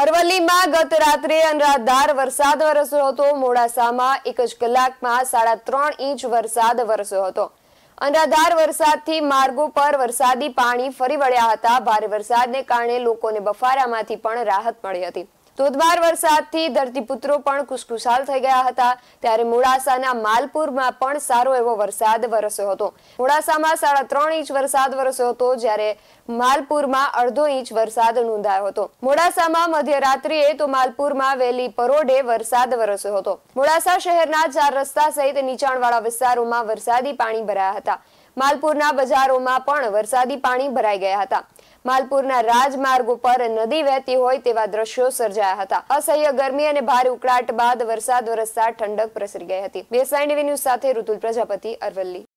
અરવલ્લીમાં ગત રાત્રે અનરાધાર વરસાદ વરસ્યો હતો મોડાસામાં એક જ કલાકમાં સાડા ત્રણ ઇંચ વરસાદ વરસ્યો હતો અનરાધાર વરસાદથી માર્ગો પર વરસાદી પાણી ફરી વળ્યા હતા ભારે વરસાદને કારણે લોકોને બફારામાંથી પણ રાહત મળી હતી ધોધમાર વરસાદથી ધરતીપુત્રો પણ ખુશખુશાલ થઈ ગયા હતા ત્યારે મોડાસાના માલપુરમાં પણ સારો એવો વરસાદ વરસ્યો હતો મોડાસામાં સાડા ત્રણ ઇંચ વરસાદ વરસ્યો હતો જ્યારે માલપુરમાં અડધો ઇંચ વરસાદ નોંધાયો હતો મોડાસામાં મધ્યરાત્રિએ તો માલપુરમાં વહેલી પરોઢે વરસાદ વરસ્યો હતો મોડાસા શહેરના ચાર રસ્તા સહિત નીચાણવાળા વિસ્તારોમાં વરસાદી પાણી ભરાયા હતા માલપુરના બજારોમાં પણ વરસાદી પાણી ભરાઈ ગયા હતા માલપુરના રાજમાર્ગ ઉપર નદી વહેતી હોય તેવા દ્રશ્યો સર્જાયા હતા અસહ્ય ગરમી અને ભારે ઉકળાટ બાદ વરસાદ વરસતા ઠંડક પ્રસરી ગઈ હતી બેસાઈ ન્યૂઝ સાથે ઋતુલ પ્રજાપતિ અરવલ્લી